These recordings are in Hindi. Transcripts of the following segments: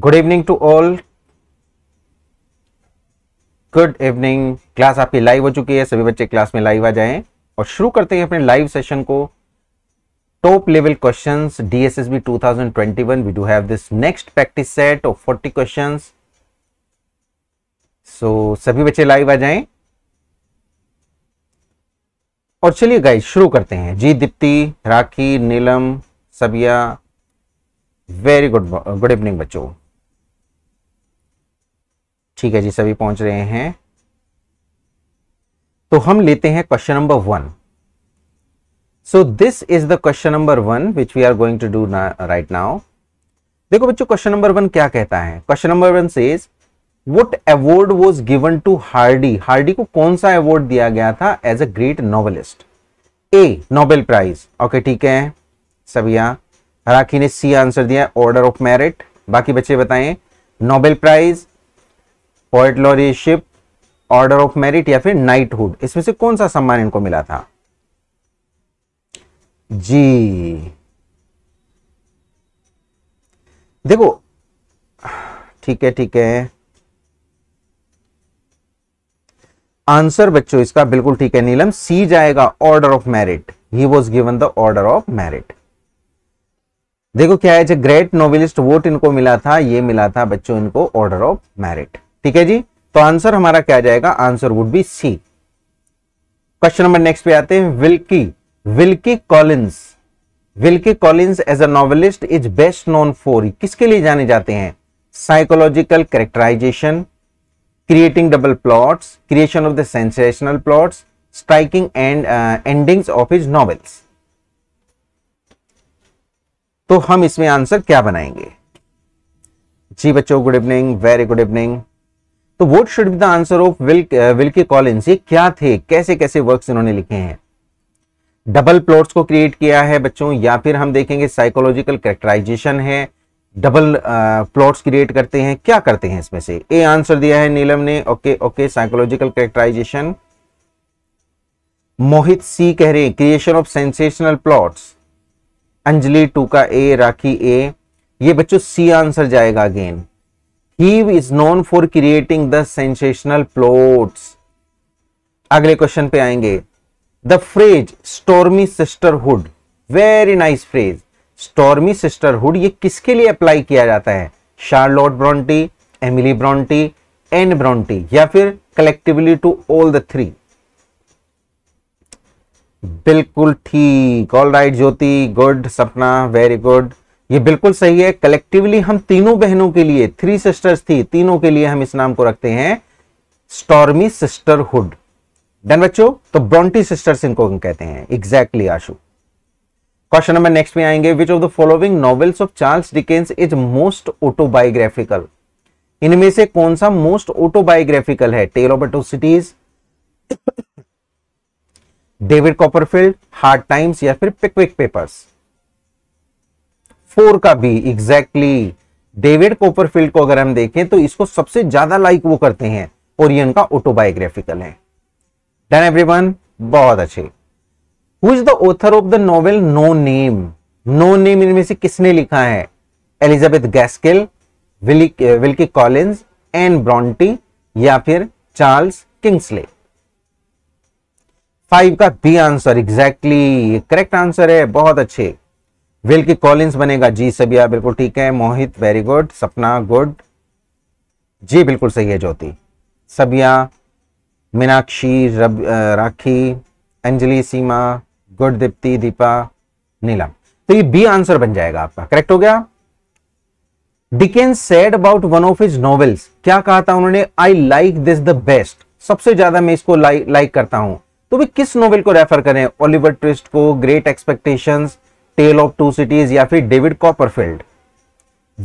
Good evening to all good evening class आपकी लाइव हो चुकी है सभी बच्चे क्लास में लाइव आ जाएं और शुरू करते हैं अपने लाइव सेशन को top level questions DSSB 2021 we do have this next practice set of 40 questions so सभी बच्चे लाइव आ जाएं और चलिए गाइस शुरू करते हैं जी Deepti Rakhi Neelam Sabiya very good good evening बच्चों ठीक है जी सभी पहुंच रहे हैं तो हम लेते हैं question number one so this is the question number one which we are going to do right now देखो बच्चों क्वेश्चन नंबर वन क्या कहता है question number one says what award was given to Hardy Hardy को कौन सा अवॉर्ड दिया गया था as a great novelist a Nobel prize okay ठीक है सबिया राखी ने सी आंसर दिया ऑर्डर ऑफ मेरिट बाकी बच्चे बताएं Nobel prize poet laureateship order of merit या फिर नाइटहुड इसमें से कौन सा सम्मान इनको मिला था जी देखो ठीक है ठीक है आंसर बच्चों इसका बिल्कुल ठीक है नीलम सी जाएगा order of merit he was given the order of merit देखो क्या है ग्रेट नोवेलिस्ट वोट इनको मिला था ये मिला था बच्चों इनको ऑर्डर ऑफ मेरिट ठीक है जी तो आंसर हमारा क्या जाएगा answer would be C question number next पे आते हैं Wilkie Wilkie Collins Wilkie Collins as a novelist is best known for किसके लिए जाने जाते हैं psychological characterization creating double plots creation of the sensational plots striking and endings of his novels तो हम इसमें आंसर क्या बनाएंगे जी बच्चों good evening very good evening तो what should be the answer of will Wilkie Collins ये क्या थे कैसे कैसे वर्क्स इन्होंने लिखे हैं डबल प्लॉट्स को क्रिएट किया है बच्चों या फिर हम देखेंगे साइकोलॉजिकल कैरेक्टराइजेशन है डबल प्लॉट्स क्रिएट करते हैं क्या करते हैं इसमें से ए आंसर दिया है नीलम ने okay okay psychological characterization Mohit C कह रहे creation of sensational plots Anjali two का ए राखी ए ये बच्चों सी आंसर जाएगा again he is known for creating the sensational plots अगले क्वेश्चन पे आएंगे the phrase stormy sisterhood very nice phrase stormy sisterhood ये किसके लिए अप्लाई किया जाता है Charlotte Bronte Emily Bronte Anne Bronte या फिर collectively to all the three बिल्कुल ठीक all right Jyoti good Sapna very good ये बिल्कुल सही है कलेक्टिवली हम तीनों बहनों के लिए थ्री सिस्टर्स थी तीनों के लिए हम इस नाम को रखते हैं स्टॉर्मी सिस्टरहुड डन बच्चों तो ब्रॉन्टी सिस्टर्स इनको हम कहते हैं exactly exactly, Ashu question number next में आएंगे which of the following novels of Charles Dickens is most autobiographical इनमें से कौन सा मोस्ट ऑटोबायोग्राफिकल है Tale of Two David Copperfield Hard Times या फिर पिकविक पेपर्स फोर का बी एग्जैक्टली डेविड कोपरफील्ड को अगर हम देखें तो इसको सबसे ज्यादा लाइक वो करते हैं ओरियन का ऑटोबायोग्राफिकल है डन एवरीवन बहुत अच्छे who is the author of the novel no name no name इनमें से किसने लिखा है Elizabeth Gaskell Wilkie Collins Anne Bronte या फिर चार्ल्स किंग्सले फाइव का B answer exactly correct answer है बहुत अच्छे विल की कॉलिंस बनेगा जी सबिया बिल्कुल ठीक है Mohit very good Sapna good जी बिल्कुल सही है ज्योति सबिया मीनाक्षी रब राखी अंजलि सीमा गुड दीप्ति दीपा नीलम तो ये बी आंसर बन जाएगा आपका करेक्ट हो गया Dickens said about one of his novels क्या कहा था उन्होंने I like this the best सबसे ज्यादा मैं इसको लाइक करता हूं तो वे किस नॉवेल को रेफर करें ओलिवर ट्विस्ट को Great Expectations Tale of Two Cities या फिर डेविड कॉपरफील्ड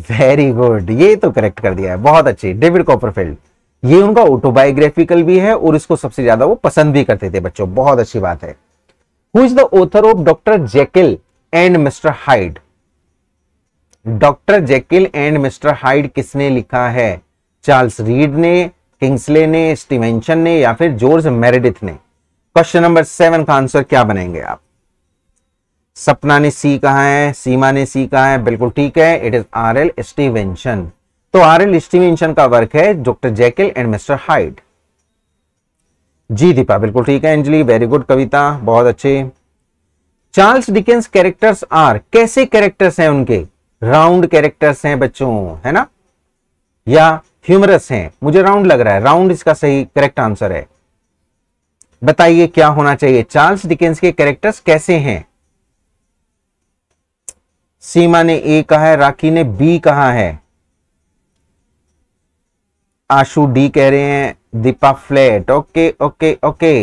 वेरी गुड ये तो करेक्ट कर दिया है बहुत अच्छी डेविड कॉपरफील्ड ये उनका ऑटोबायोग्राफिकल भी है और इसको सबसे ज्यादा वो पसंद भी करते थे बच्चों बहुत अच्छी बात है who is the author of Doctor Jekyll and Mister Hyde Doctor Jekyll and Mister Hyde किसने लिखा है चार्ल्स रीड ने किंग्सले ने स्टीवेंशन ने या फिर जॉर्ज मेरेडिथ ने क्वेश्चन नंबर सेवन का आंसर क्या बनेंगे आप सपना ने सी कहा है सीमा ने सी कहा है बिल्कुल ठीक है it is R L Stevenson तो आर एल स्टीवेंशन का वर्क है Doctor Jekyll and Mister Hyde जी दीपा बिल्कुल ठीक है अंजलि वेरी गुड कविता बहुत अच्छे चार्ल्स डिकेंस कैरेक्टर्स आर कैसे कैरेक्टर्स हैं उनके राउंड कैरेक्टर्स हैं बच्चों है ना या ह्यूमरस हैं मुझे राउंड लग रहा है राउंड इसका सही करेक्ट आंसर है बताइए क्या होना चाहिए चार्ल्स डिकेंस के कैरेक्टर्स कैसे हैं सीमा ने ए कहा है राखी ने बी कहा है आशु डी कह रहे हैं Deepa flat okay okay okay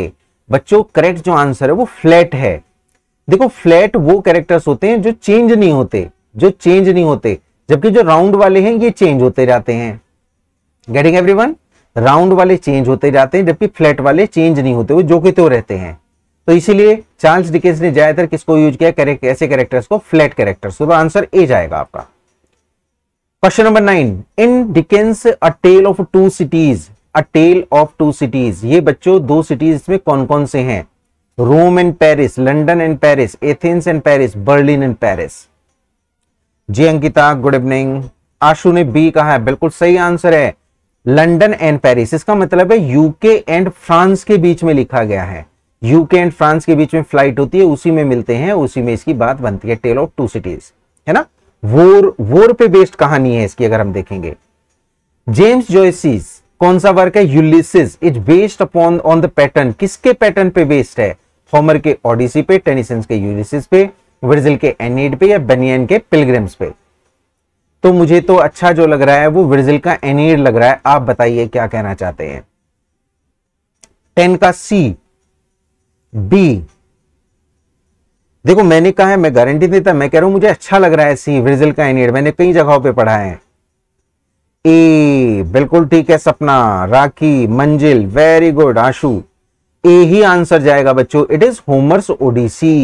बच्चों करेक्ट जो आंसर है वो फ्लैट है देखो फ्लैट वो कैरेक्टर्स होते हैं जो चेंज नहीं होते जो चेंज नहीं होते जबकि जो राउंड वाले हैं ये चेंज होते जाते हैं गेटिंग एवरीवन राउंड वाले चेंज होते जाते हैं जबकि फ्लैट वाले चेंज नहीं होते वो जो कि तो रहते हैं तो इसीलिए चार्ल्स डिकेज ने ज्यादातर किसको यूज किया करे, ऐसे कैरेक्टर्स को फ्लैट कैरेक्टर्स तो आंसर ए जाएगा आपका question number nine in Dickens a Tale of Two Cities a Tale of Two Cities ये बच्चों दो सिटीज में कौन कौन से हैं Rome and Paris London and Paris Athens and Paris Berlin and Paris जी अंकिता गुड इवनिंग आशु ने बी कहा है बिल्कुल सही आंसर है लंडन एंड पेरिस इसका मतलब है यूके एंड फ्रांस के बीच में लिखा गया है यूके एंड फ्रांस के बीच में फ्लाइट होती है उसी में मिलते हैं उसी में इसकी बात बनती है टेल ऑफ टू सिटीज है ना वोर वोर पे बेस्ड कहानी है इसकी अगर हम देखेंगे जेम्स जोयसीज कौन सा वर्क है Ulysses is based upon on the pattern किसके पैटर्न पे बेस्ड है होमर के ओडिसी पे टेनिसन के यूलिसिस पे विर्जिल के एनिड पे या बेनियन के पिलग्रिम्स पे तो मुझे तो अच्छा जो लग रहा है वो विर्जिल का एनिड लग रहा है आप बताइए क्या कहना चाहते हैं टेन का सी बी देखो मैंने कहा है मैं गारंटी देता मैं कह रहा हूं मुझे अच्छा लग रहा है सी विजल का एनिड मैंने कई जगहों पे पढ़ा है ए बिल्कुल ठीक है Sapna Rakhi Manjil very good Ashu A ही आंसर जाएगा बच्चों इट इज होमर्स ओडिसी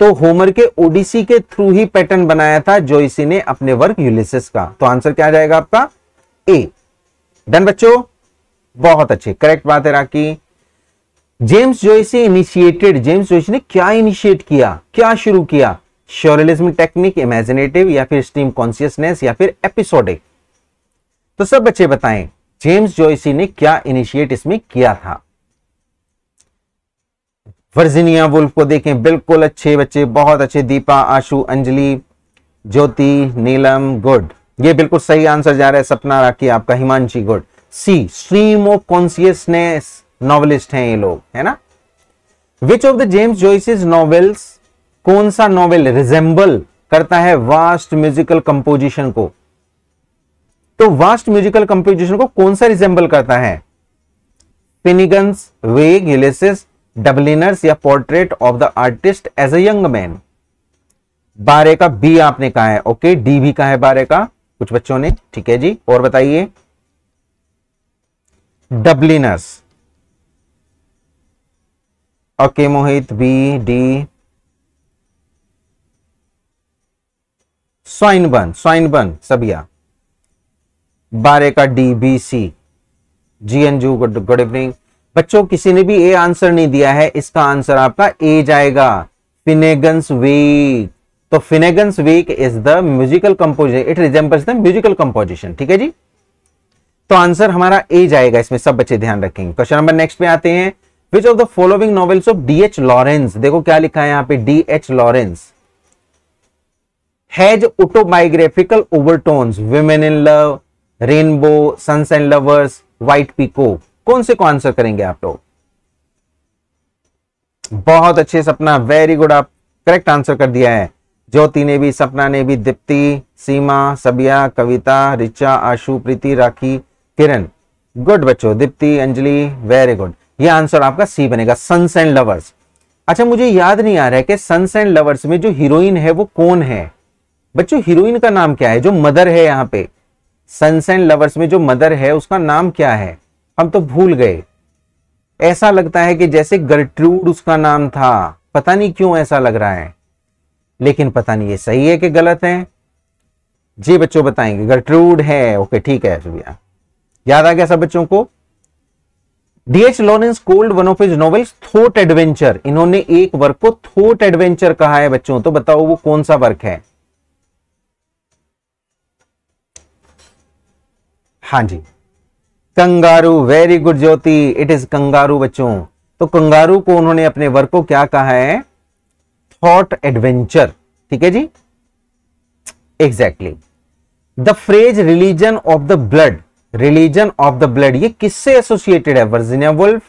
तो होमर के ओडिसी के थ्रू ही पैटर्न बनाया था जो इसी ने अपने वर्क यूलिसिस का तो आंसर क्या जाएगा आपका ए डन बच्चों बहुत अच्छे करेक्ट बात है Rakhi James Joyce initiated James Joyce ने क्या इनिशिएट किया क्या शुरू किया शोरलिज्म टेक्निक इमेजिनेटिव या फिर स्ट्रीम कॉन्सियसनेस या फिर एपिसोडिक तो सब बच्चे बताएं जेम्स जोइसी ने क्या इनिशिएट इसमें किया था वर्जीनिया वुल्फ को देखें बिल्कुल अच्छे बच्चे बहुत अच्छे दीपा आशु अंजलि ज्योति नीलम गुड ये बिल्कुल सही आंसर जा रहा है सपना राखी आपका Himanshi good C stream of consciousness novelist हैं ये लोग है ना which of the James Joyce's novels कौन सा नॉवेल रिजेंबल करता है वास्ट म्यूजिकल कंपोजिशन को तो वास्ट म्यूजिकल कंपोजिशन को कौन सा रिजेंबल करता है फिनिगन्स वेग हिलेसिस डबलिनर्स या Portrait of the Artist as a Young Man बारे का बी आपने कहा है ओके डी भी कहा है बारे का कुछ बच्चों ने ठीक है जी और बताइए Dubliners okay Mohit B D Swinburne बन सबिया बारे का डी बी सी जी जू गुड गुड इवनिंग बच्चों किसी ने भी ए आंसर नहीं दिया है इसका आंसर आपका ए जाएगा फिनेगंस वीक तो Finnegans Wake is the musical composition it resembles the musical composition ठीक है जी तो आंसर हमारा ए जाएगा इसमें सब बच्चे ध्यान रखेंगे क्वेश्चन नंबर नेक्स्ट में आते हैं which of the following novels of D H Lawrence देखो क्या लिखा है यहां पे D H Lawrence has autobiographical overtones Women in Love Rainbow Sons and Lovers White Peacock कौन से को आंसर करेंगे आप लोग बहुत अच्छे सपना वेरी गुड आप करेक्ट आंसर कर दिया है ज्योति ने भी सपना ने भी दीप्ति सीमा सबिया कविता रिचा आशु प्रीति राखी किरण गुड बच्चों दीप्ति अंजलि वेरी गुड ये आंसर आपका सी बनेगा सन्स एंड लवर्स अच्छा मुझे याद नहीं आ रहा है कि सन्स एंड लवर्स में जो हीरोइन है वो कौन है बच्चों हीरोइन का नाम क्या है जो मदर है यहाँ पे सन्स एंड लवर्स में जो मदर है उसका नाम क्या है हम तो भूल गए ऐसा लगता है कि जैसे गर्ट्रूड उसका नाम था पता नहीं क्यों ऐसा लग रहा है लेकिन पता नहीं ये सही है कि गलत है जी बच्चों बताएंगे गर्ट्रूड है ओके ठीक है याद आ गया सब बच्चों को D H Lawrence called one of his novels thought adventure इन्होंने एक वर्क को थोट एडवेंचर कहा है बच्चों तो बताओ वो कौन सा वर्क है हाँ जी Kangaroo very good Jyoti it is Kangaroo बच्चों तो कंगारू को उन्होंने अपने वर्क को क्या कहा है थॉट एडवेंचर ठीक है जी exactly the phrase religion of the blood religion of the blood ये किससे एसोसिएटेड है Virginia Woolf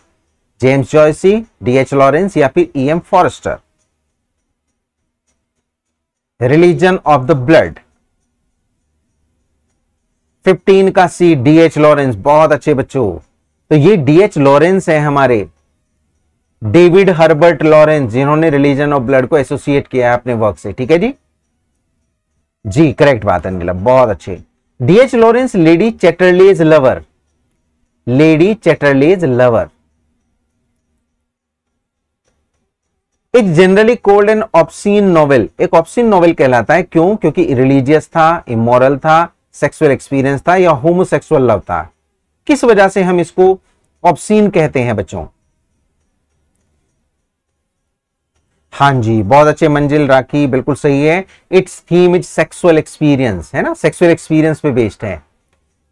James Joyce D H Lawrence या फिर E M Forster religion of the blood 15 का सी डीएच लॉरेंस बहुत अच्छे बच्चों तो ये डीएच लॉरेंस है हमारे डेविड हर्बर्ट लॉरेंस जिन्होंने रिलीजन ऑफ ब्लड को एसोसिएट किया है अपने वर्क से ठीक है जी जी करेक्ट बात है नीला बहुत अच्छे D H Lawrence Lady Chatterley's Lover Lady Chatterley's Lover एक generally called and obscene novel एक ऑप्शीन नॉवेल कहलाता है क्यों क्योंकि रिलीजियस था इमोरल था सेक्सुअल एक्सपीरियंस था या होमोसेक्सुअल लव था किस वजह से हम इसको ऑप्शीन कहते हैं बच्चों हाँ जी बहुत अच्छे मंजिल राखी बिल्कुल सही है its theme is sexual experience है ना सेक्सुअल एक्सपीरियंस पे बेस्ड है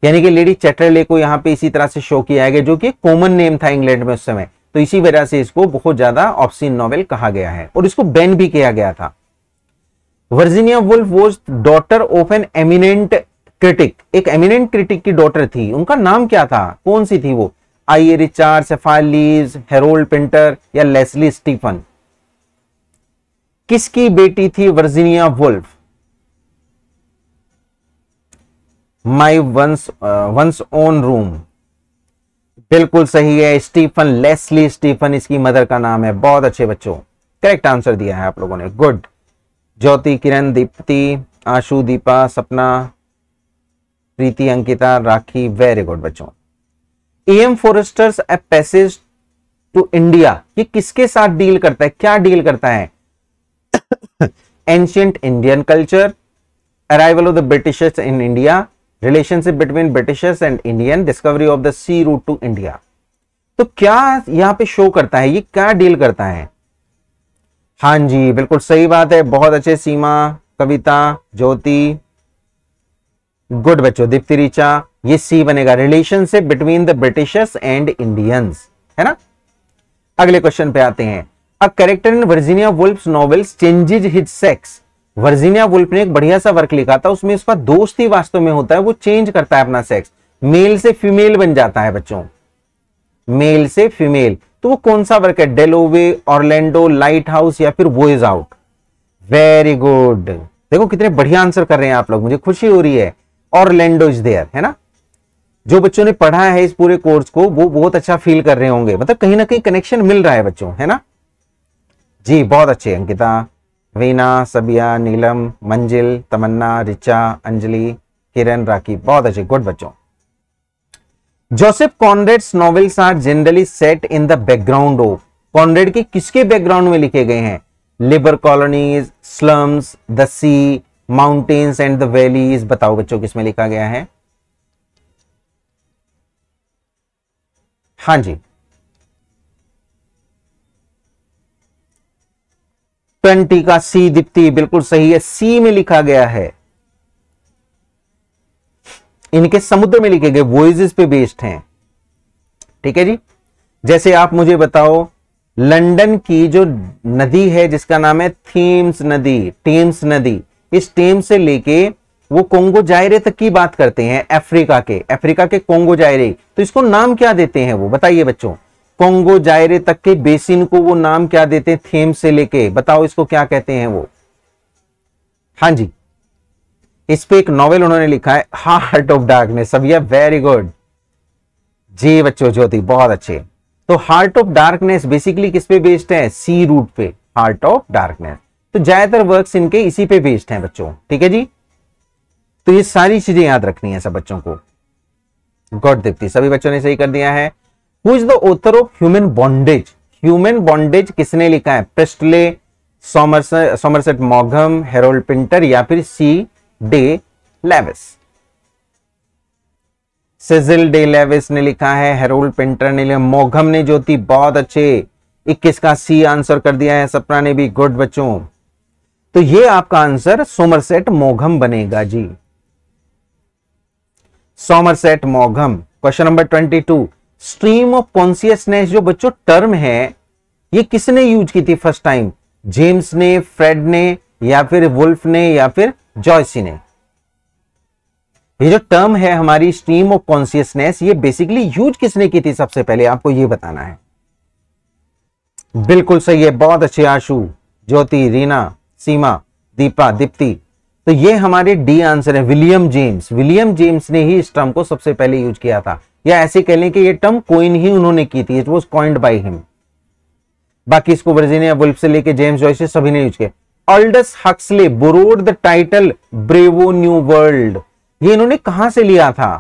यानी कि लेडी चैटरले को यहाँ पे इसी तरह से शो किया गया जो कि कॉमन नेम था इंग्लैंड में उस समय तो इसी वजह से इसको बहुत ज्यादा ऑप्सिन नॉवेल कहा गया है और इसको बैन भी किया गया था Virginia Woolf was daughter of an eminent critic एक एमिनेंट क्रिटिक की डॉटर थी उनका नाम क्या था कौन सी थी वो आई ए रिचार्ड सेफालीव हेरोल्ड पिंटर या लेसली स्टीफन किसकी बेटी थी Virginia Woolf my one's one's own room बिल्कुल सही है स्टीफन लेस्ली स्टीफन इसकी मदर का नाम है बहुत अच्छे बच्चों करेक्ट आंसर दिया है आप लोगों ने good Jyoti Kiran Deepti Ashu Deepa Sapna Preeti Ankita Rakhi very good बच्चों M Forster's A Passage to India ये किसके साथ डील करता है क्या डील करता है ancient Indian culture arrival of the Britishers in India relationship between Britishers and Indian discovery of the sea route to India तो क्या यहां पे शो करता है ये क्या डील करता है हां जी बिल्कुल सही बात है बहुत अच्छे सीमा कविता ज्योति गुड बच्चो दीप्ति रिचा ये सी बनेगा relationship between the Britishers and Indians है ना अगले क्वेश्चन पे आते हैं a character in Virginia Woolf novels changes his sex Virginia Woolf ने एक बढ़िया सा वर्क लिखा था उसमें उसका दोस्त ही वास्तव में होता है वो चेंज करता है अपना सेक्स मेल से फीमेल बन जाता है बच्चों मेल से फीमेल तो वो कौन सा वर्क है डेलोवे ऑरलैंडो लाइट हाउस या फिर वो इज आउट वेरी गुड देखो कितने बढ़िया आंसर कर रहे हैं आप लोग मुझे खुशी हो रही है ऑरलैंडो इज देयर है ना जो बच्चों ने पढ़ा है इस पूरे कोर्स को वो बहुत अच्छा फील कर रहे होंगे मतलब कहीं ना कहीं कनेक्शन मिल रहा है बच्चों है ना जी बहुत अच्छे अंकिता वीना सबिया नीलम मंजिल तमन्ना रिचा अंजलि किरण राखी बहुत अच्छे गुड बच्चों Joseph Conrad novels are generally set in the background of Conrad के किसके बैकग्राउंड में लिखे गए हैं labour colonies slums the sea mountains and the valleys बताओ बच्चों किसमें लिखा गया है हाँ जी ट्वेंटी का सी दीप्ति बिल्कुल सही है सी में लिखा गया है इनके समुद्र में लिखे गए वोइजेस पे बेस्ड हैं ठीक है जी जैसे आप मुझे बताओ लंदन की जो नदी है जिसका नाम है थीम्स नदी टीम्स नदी इस टीम से लेके वो कोंगो जायरे तक की बात करते हैं अफ्रीका के अफ्रीका के कोंगो जायरे तो इसको नाम क्या देते हैं वो बताइए बच्चों कोंगो जायरे तक के बेसिन को वो नाम क्या देते हैं थेम से लेके बताओ इसको क्या कहते हैं वो हां जी इस पे एक नॉवेल उन्होंने लिखा है हार्ट ऑफ डार्कनेस अब यह वेरी गुड जी बच्चों ज्योति बहुत अच्छे तो हार्ट ऑफ डार्कनेस बेसिकली किस पे बेस्ड है सी रूट पे हार्ट ऑफ डार्कनेस तो ज्यादातर वर्क्स इनके इसी पे बेस्ड हैं बच्चों ठीक है जी तो ये सारी चीजें याद रखनी है सब बच्चों को गॉड दीप्ति सभी बच्चों ने सही कर दिया है who is the author of Human Bondage Human Bondage किसने लिखा है प्रिस्टले सोमरसेट मॉगम हेरोल्ड पिंटर या फिर C Day Lewis Cecil Day Lewis ने लिखा है हेरोल्ड पिंटर ने लिखा मोघम ने जो थी बहुत अच्छे 21 का सी आंसर कर दिया है सपना ने भी गुड बच्चों तो ये आपका आंसर सोमरसेट मोघम बनेगा जी सोमरसेट मोघम question number twenty two stream of consciousness जो बच्चों टर्म है ये किसने यूज की थी फर्स्ट टाइम जेम्स ने फ्रेड ने या फिर वुल्फ ने या फिर जॉयसी ने ये जो टर्म है हमारी स्ट्रीम ऑफ कॉन्सियसनेस ये बेसिकली यूज किसने की थी सबसे पहले आपको ये बताना है बिल्कुल सही है बहुत अच्छे आशु ज्योति रीना सीमा दीपा दीप्ति तो ये हमारे डी आंसर है विलियम जेम्स विलियम जेम्स ने ही इस टर्म को सबसे पहले यूज किया था या ऐसे कह लें कि ये टर्म कोइन ही उन्होंने की थी it was coined by him बाकी इसको वर्जीनिया वुल्फ से लेके जेम्स जॉयस सभी ने यूज किया Aldous Huxley borrowed the title Brave new World ये इन्होंने कहां से लिया था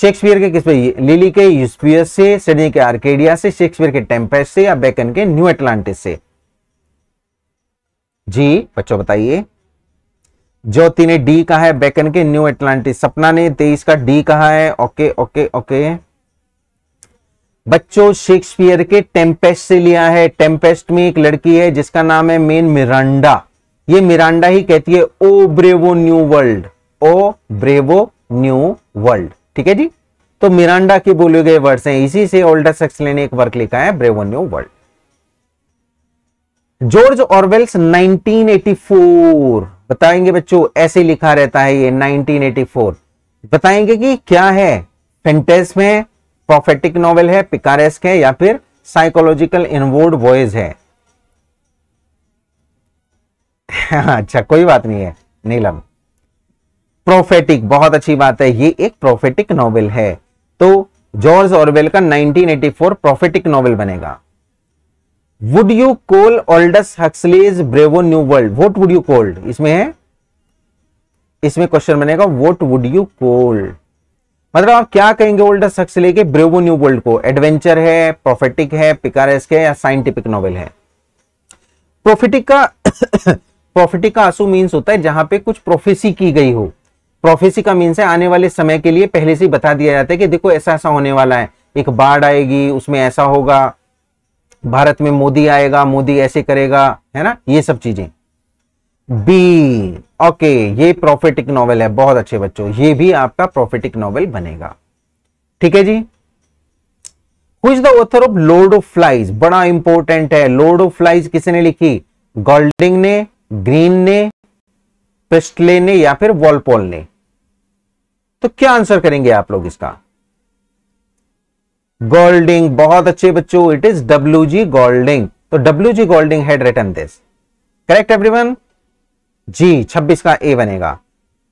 शेक्सपियर के किस पे लिली के यूस्पियर से सिडनी के आर्केडिया से शेक्सपियर के टेम्पेस से या बेकन के न्यू एटलांटिस से जी बच्चों बताइए ज्योति ने डी कहा है बेकन के न्यू एटलांटिस सपना ने तेईस का डी कहा है ओके ओके ओके बच्चों शेक्सपियर के टेम्पेस्ट से लिया है टेम्पेस्ट में एक लड़की है जिसका नाम है मेन मिरांडा ये मिरांडा ही कहती है O brave new world O brave new world ठीक है जी तो मिरांडा के बोले गए वर्ड्स हैं इसी से ओल्डर सेक्सले ने एक वर्क लिखा है Brave new World George Orwell's 1984 बताएंगे बच्चों ऐसे लिखा रहता है ये 1984 बताएंगे कि क्या है फेंटेस में प्रोफेटिक नॉवेल है पिकारेस्क है या फिर साइकोलॉजिकल इनवोड वॉयज है हाँ, अच्छा कोई बात नहीं है नीलम प्रोफेटिक बहुत अच्छी बात है ये एक प्रोफेटिक नॉवेल है तो जॉर्ज ऑरवेल का 1984 प्रोफेटिक नॉवेल बनेगा would you call Aldous Huxley's Brave new World what would you called इसमें है इसमें क्वेश्चन बनेगा वोट वुड यू कोल्ड मतलब आप क्या कहेंगे ओल्डस हक्सले के ब्रेवो न्यू वर्ल्ड को एडवेंचर है प्रोफेटिक है पिकारेस्क है या साइंटिफिक नॉवेल है प्रोफेटिक का प्रोफेटिक का आंसू मीन्स होता है जहां पे कुछ प्रोफेसी की गई हो प्रोफेसी का मीन्स है आने वाले समय के लिए पहले से बता दिया जाता है कि देखो ऐसा ऐसा होने वाला है एक बाढ़ आएगी उसमें ऐसा होगा भारत में मोदी आएगा मोदी ऐसे करेगा है ना ये सब चीजें बी ओके ये प्रॉफिटिक नॉवेल है बहुत अच्छे बच्चों ये भी आपका प्रॉफिटिक नॉवेल बनेगा ठीक है जी who's the author of Lord of Flies बड़ा इंपॉर्टेंट है लॉर्ड ऑफ फ्लाइज किसने लिखी गोल्डिंग ने ग्रीन ने पिस्टले ने या फिर वॉलपोल ने तो क्या आंसर करेंगे आप लोग इसका गोल्डिंग बहुत अच्छे बच्चों it is W G Golding तो W G Golding had written this correct everyone जी 26 का ए बनेगा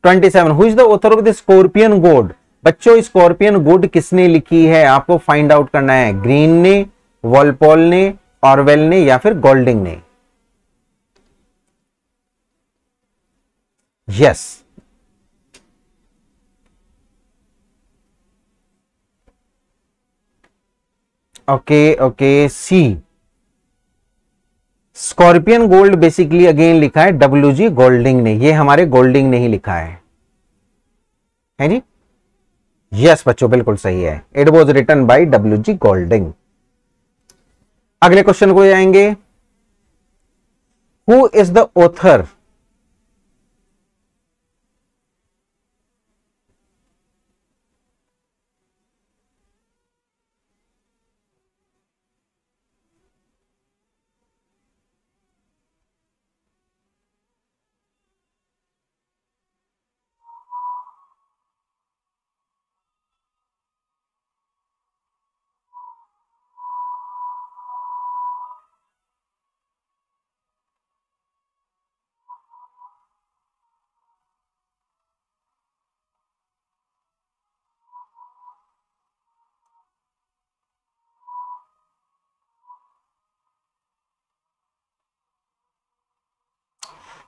27 who is the author of the Scorpion God बच्चों स्कॉर्पियन गोड किसने लिखी है आपको फाइंड आउट करना है ग्रीन ने वॉलपोल ने ऑरवेल ने या फिर गोल्डिंग ने yes yes. Okay okay C Scorpion God basically again लिखा है डब्ल्यू जी गोल्डिंग ने ये हमारे गोल्डिंग ने ही लिखा है है जी यस बच्चों बिल्कुल सही है it was written by W G Golding अगले क्वेश्चन को जाएंगे हु इज द ऑथर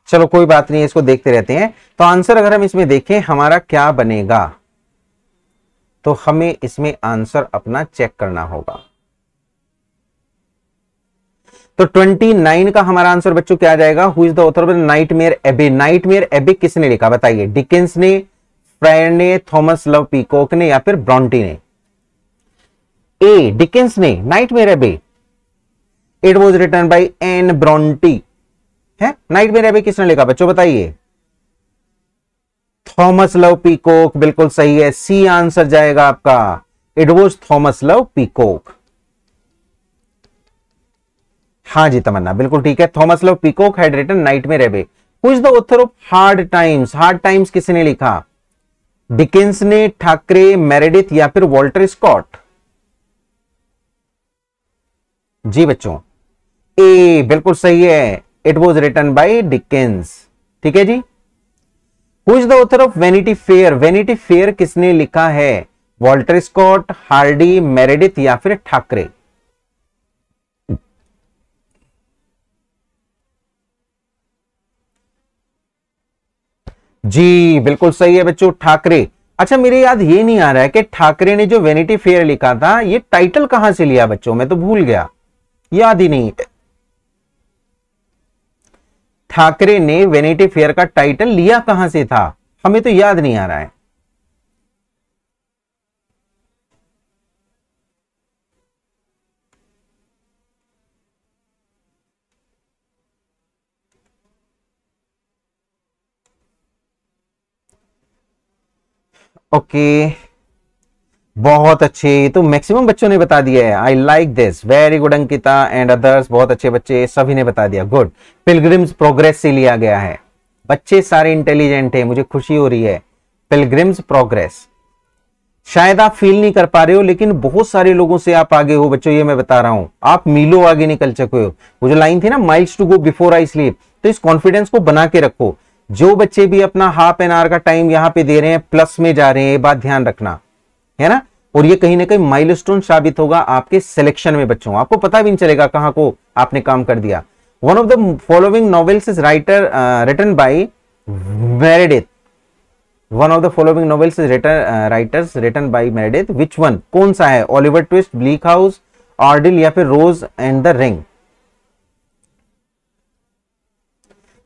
चलो कोई बात नहीं इसको देखते रहते हैं तो आंसर अगर हम इसमें देखें हमारा क्या बनेगा तो हमें इसमें आंसर अपना चेक करना होगा तो 29 का हमारा आंसर बच्चों क्या जाएगा who is the author of Nightmare Abbey Nightmare Abbey किसने लिखा बताइए डिकेंस ने फ्रायर ने थॉमस लव पीकॉक ने या फिर ब्रॉन्टी ने ए डिकेंस ने Nightmare Abbey it was written by Anne Bronte है नाइट में रेबे किसने लिखा बच्चों बताइए थॉमस लव पीकोक बिल्कुल सही है सी आंसर जाएगा आपका it was Thomas Love Peacock हाँ जी तमन्ना बिल्कुल ठीक है Thomas Love Peacock had written Nightmare Abbey कुछ the author of Hard Times Hard Times किसने लिखा डिकेंस ने ठाकरे मेरेडिथ या फिर वॉल्टर स्कॉट जी बच्चों ए बिल्कुल सही है it was written by Dickens ठीक है जी who's the author of Vanity Fair Vanity Fair किसने लिखा है वॉल्टर स्कॉट हार्डी मेरेडिथ या फिर ठाकरे जी बिल्कुल सही है बच्चों ठाकरे अच्छा मेरे याद ये नहीं आ रहा है कि ठाकरे ने जो वेनिटी फेयर लिखा था ये टाइटल कहां से लिया बच्चों मैं तो भूल गया याद ही नहीं ठाकरे ने वेनिटी फेयर का टाइटल लिया कहां से था हमें तो याद नहीं आ रहा है ओके okay. बहुत अच्छे तो मैक्सिमम बच्चों ने बता दिया है I like this very good Ankita and others बहुत अच्छे बच्चे सभी ने बता दिया गुड पिलग्रिम्स प्रोग्रेस से लिया गया है बच्चे सारे इंटेलिजेंट है मुझे खुशी हो रही है पिलग्रिम्स प्रोग्रेस शायद आप फील नहीं कर पा रहे हो लेकिन बहुत सारे लोगों से आप आगे हो बच्चों ये मैं बता रहा हूं आप मिलो आगे निकल चुके हो वो जो लाइन थी ना miles to go before I sleep तो इस कॉन्फिडेंस को बना के रखो जो बच्चे भी अपना हाफ एन आवर का टाइम यहाँ पे दे रहे हैं प्लस में जा रहे हैं ये बात ध्यान रखना है ना और ये कहीं ना कहीं माइलस्टोन साबित होगा आपके सिलेक्शन में बच्चों आपको पता भी नहीं चलेगा कहां को आपने काम कर दिया one of the following novels is writer written by Meredith one of the following novels is written writers written by Meredith which one कौन सा है Oliver Twist Bleak House ordeal या फिर रोज एंड द रिंग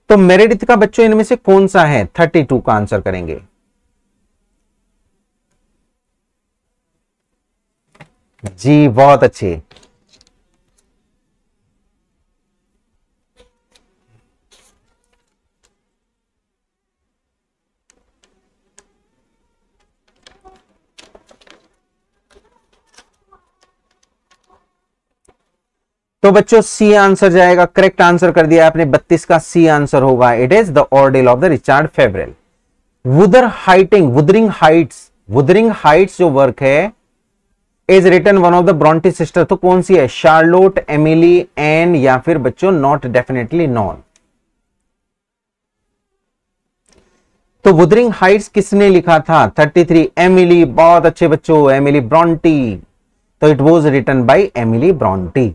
तो मेरेडिथ का बच्चों इनमें से कौन सा है 32 का आंसर करेंगे जी बहुत अच्छे तो बच्चों सी आंसर जाएगा करेक्ट आंसर कर दिया आपने 32 का सी आंसर होगा it is the ordeal of the Richard Feverel wuther heighting Wuthering Heights Wuthering Heights जो वर्क है is written one of the Bronte sister तो कौन सी है शार्लोट एमिली एन या फिर बच्चों नॉट डेफिनेटली नॉन तो वुदरिंग हाइट्स किसने लिखा था 33 एमिली बहुत अच्छे बच्चों एमिली ब्रॉन्टी तो it was written by Emily Bronte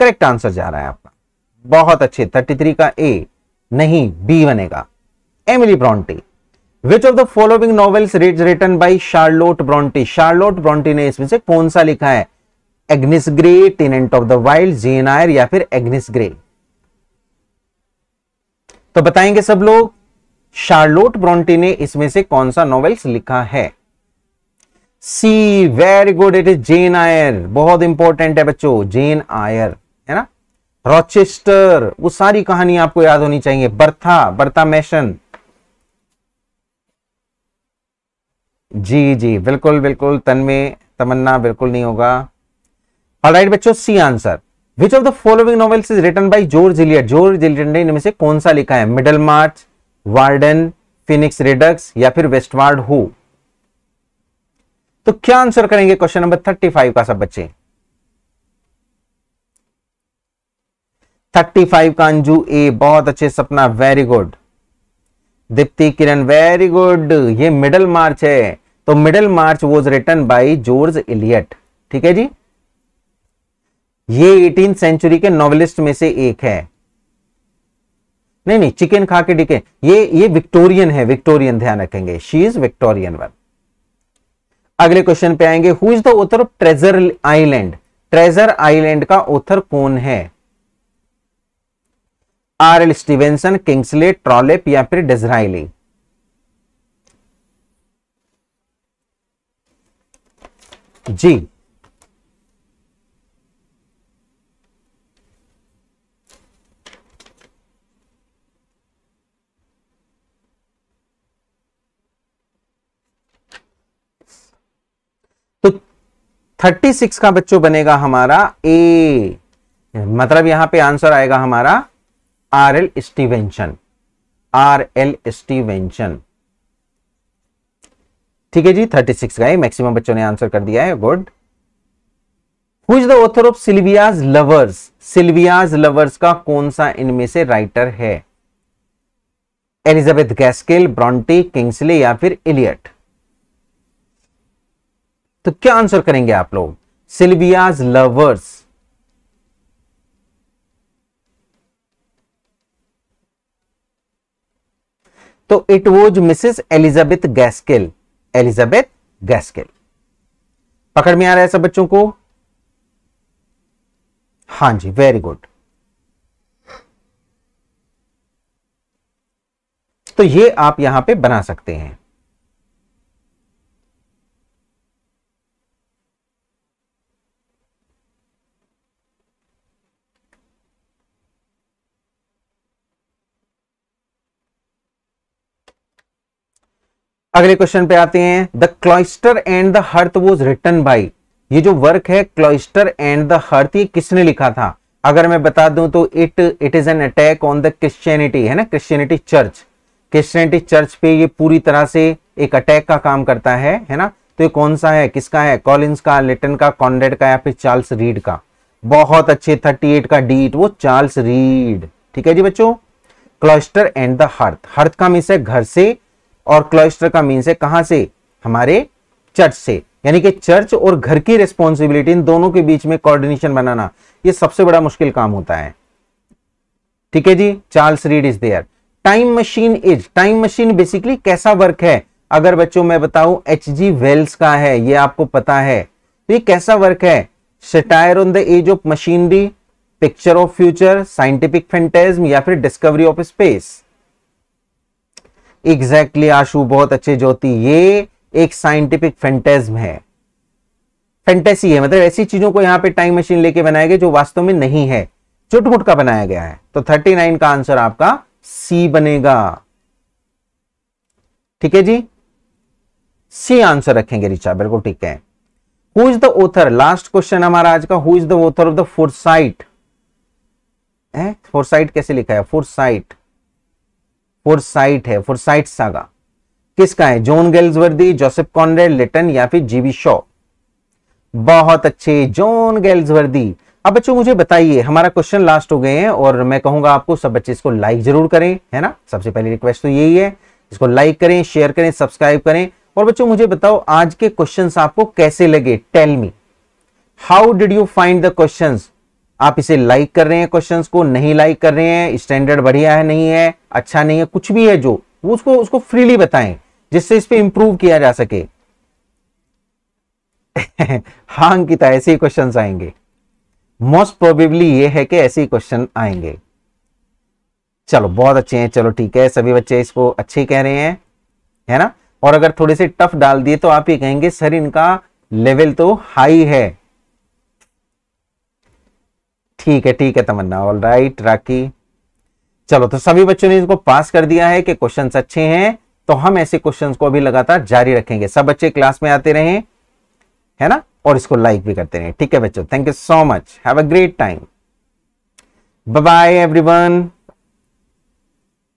correct answer जा रहा है आपका बहुत अच्छे 33 का ए नहीं बी बनेगा Emily Bronte which of the following novels written by Charlotte Bronte Charlotte Bronte ने इसमें से कौन सा लिखा है Agnes Grey tenant of the wild Jane Eyre या फिर एग्निस ग्रे तो बताएंगे सब लोग शार्लोट ब्रॉन्टी ने इसमें से कौन सा नॉवेल्स लिखा है C very good it is Jane Eyre बहुत इंपॉर्टेंट है बच्चों जेन आयर है ना रॉचेस्टर वो सारी कहानी आपको याद होनी चाहिए बर्था बर्था मैशन जी जी बिल्कुल बिल्कुल में तमन्ना बिल्कुल नहीं होगा राइट बच्चों C answer which of the following novels is written by George Eliot George Eliot ने इनमें से कौन सा लिखा है Middlemarch Warden Phineas Redux या फिर वेस्टवार्ड हु तो क्या आंसर करेंगे क्वेश्चन नंबर थर्टी फाइव का सब बच्चे थर्टी फाइव का अंजू ए बहुत अच्छे Sapna very good Dipti Kiran very good ये मिडल मार्च है तो Middlemarch was written by George Eliot ठीक है जी ये एटीन सेंचुरी के नॉवलिस्ट में से एक है नहीं नहीं चिकन खा के डिके ये ये विक्टोरियन है विक्टोरियन ध्यान रखेंगे शी इज विक्टोरियन वन अगले क्वेश्चन पे आएंगे who is the author of Treasure Island Treasure Island का ऑथर कौन है R L Stevenson Kingsley Trollope या फिर डिजराइली जी तो सिक्स का बच्चों बनेगा हमारा ए मतलब यहां पे आंसर आएगा हमारा R L Stevenson R L Stevenson ठीक है जी 36 का मैक्सिमम बच्चों ने आंसर कर दिया है good who is the author of Sylvia's Lovers Sylvia's Lovers का कौन सा इनमें से राइटर है एलिजाबेथ गैस्केल ब्रॉन्टी किंग्सले या फिर इलियट तो क्या आंसर करेंगे आप लोग सिल्वियाज लवर्स तो it was Mrs Elizabeth Gaskell Elizabeth Gaskell पकड़ में आ रहा है सब बच्चों को हां जी वेरी गुड तो ये आप यहां पे बना सकते हैं अगले क्वेश्चन पे आते हैं the Cloister and the Hearth was written by ये जो वर्क है क्लॉइस्टर एंड द हर्थ ये किसने लिखा था अगर मैं बता दूं तो it it is an attack on the Christianity है ना क्रिश्चियनिटी चर्च क्रिश्चियनिटी चर्च पे ये पूरी तरह से एक अटैक का काम करता है है ना तो ये कौन सा है किसका है कॉलिंस का लिटन का कॉन्डेड का या फिर चार्ल्स रीड का बहुत अच्छे 38 का डीट वो चार्ल्स रीड ठीक है जी बच्चों Cloister and the Hearth hearth का मिस है घर से और क्लॉइस्टर का मीन है कहां से हमारे चर्च से यानी कि चर्च और घर की रिस्पॉन्सिबिलिटी इन दोनों के बीच में कोऑर्डिनेशन बनाना ये सबसे बड़ा मुश्किल काम होता है ठीक है जी Charles Reade is there Time Machine is Time Machine basically कैसा वर्क है अगर बच्चों मैं बताऊं एच जी वेल्स का है ये आपको पता है तो ये कैसा वर्क है satire on the age of machinery picture of future scientific fantasy या फिर discovery of space exactly exactly, Ashu बहुत अच्छे ज्योति ये एक साइंटिफिक फेंटेजम है फेंटेसी है मतलब ऐसी चीजों को यहां पे टाइम मशीन लेके बनाया गया जो वास्तव में नहीं है चुटमुट का बनाया गया है तो 39 का आंसर आपका सी बनेगा ठीक है जी सी आंसर रखेंगे रिचा बिल्कुल ठीक है who is the author last question हमारा आज का who is the author of the Forsyte Forsyte कैसे लिखा है फोरसाइट फोरसाइट है फोरसाइट सागा किसका है John Galsworthy Joseph Conrad Lytton या फिर जीवी शॉ बहुत अच्छे जोन गेल्सवर्दी अब बच्चों मुझे बताइए हमारा क्वेश्चन लास्ट हो गए हैं और मैं कहूंगा आपको सब बच्चे इसको लाइक जरूर करें है ना सबसे पहली रिक्वेस्ट तो यही है इसको लाइक करें शेयर करें सब्सक्राइब करें और बच्चों मुझे बताओ आज के क्वेश्चन आपको कैसे लगे tell me how did you find the question आप इसे लाइक कर रहे हैं क्वेश्चंस को नहीं लाइक कर रहे हैं स्टैंडर्ड बढ़िया है नहीं है अच्छा नहीं है कुछ भी है जो उसको उसको फ्रीली बताएं जिससे इस पर इंप्रूव किया जा सके हा अंकिता ऐसे ही क्वेश्चन आएंगे मोस्ट प्रोबेबली ये है कि ऐसे ही क्वेश्चन आएंगे चलो बहुत अच्छे हैं चलो ठीक है सभी बच्चे इसको अच्छे कह रहे हैं है ना और अगर थोड़े से टफ डाल दिए तो आप ये कहेंगे सर इनका लेवल तो हाई है ठीक है ठीक है तमन्ना ऑल राइट राखी चलो तो सभी बच्चों ने इसको पास कर दिया है कि क्वेश्चन अच्छे हैं तो हम ऐसे क्वेश्चन को भी लगातार जारी रखेंगे सब बच्चे क्लास में आते रहे है ना और इसको लाइक भी करते रहे ठीक है बच्चों thank you so much have a great time bye bye everyone